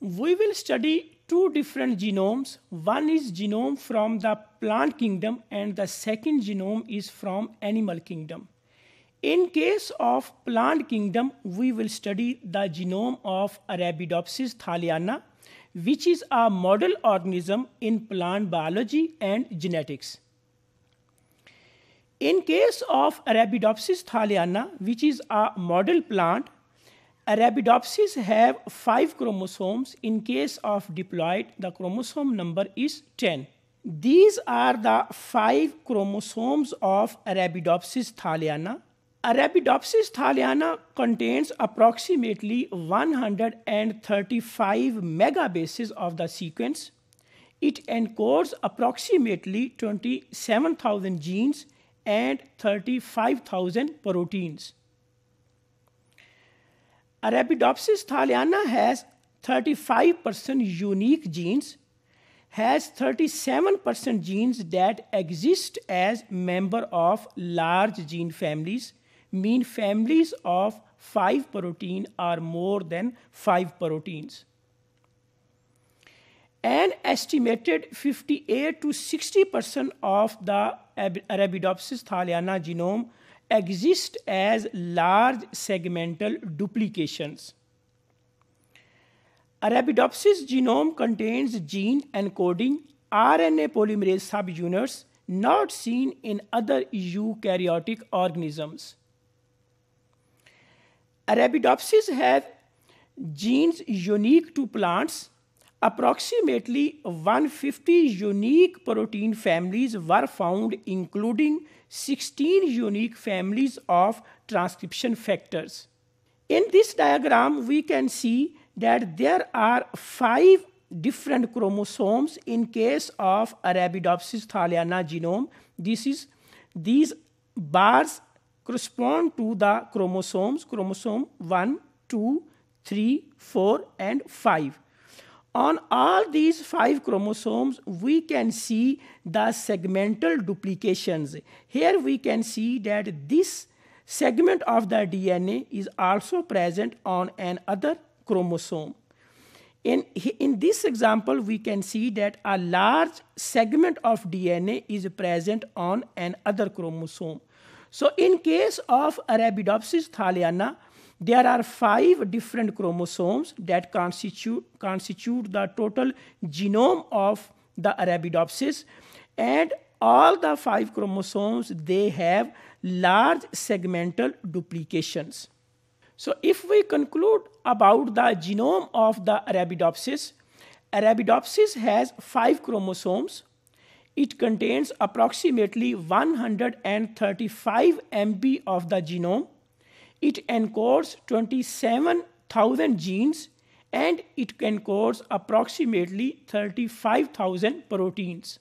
we will study two different genomes. One is genome from the plant kingdom and the second genome is from animal kingdom. In case of plant kingdom, we will study the genome of Arabidopsis thaliana, which is a model organism in plant biology and genetics. In case of Arabidopsis thaliana, which is a model plant, Arabidopsis have 5 chromosomes. In case of diploid, the chromosome number is 10. These are the 5 chromosomes of Arabidopsis thaliana. Arabidopsis thaliana contains approximately 135 megabases of the sequence. It encodes approximately 27,000 genes and 35,000 proteins. Arabidopsis thaliana has 35% unique genes, has 37% genes that exist as member of large gene families, mean families of 5 protein are more than 5 proteins. An estimated 58 to 60% of the Arabidopsis thaliana genome exist as large segmental duplications. Arabidopsis genome contains gene encoding RNA polymerase subunits not seen in other eukaryotic organisms. Arabidopsis have genes unique to plants Approximately 150 unique protein families were found, including 16 unique families of transcription factors. In this diagram, we can see that there are five different chromosomes in case of Arabidopsis thaliana genome. This is, these bars correspond to the chromosomes, chromosome 1, 2, 3, 4 and 5. On all these five chromosomes, we can see the segmental duplications. Here we can see that this segment of the DNA is also present on another chromosome. In, in this example, we can see that a large segment of DNA is present on another chromosome. So in case of Arabidopsis thaliana, there are five different chromosomes that constitute, constitute the total genome of the Arabidopsis, and all the five chromosomes they have large segmental duplications. So, if we conclude about the genome of the Arabidopsis, Arabidopsis has five chromosomes. It contains approximately 135 MB of the genome. It encodes 27,000 genes and it encodes approximately 35,000 proteins.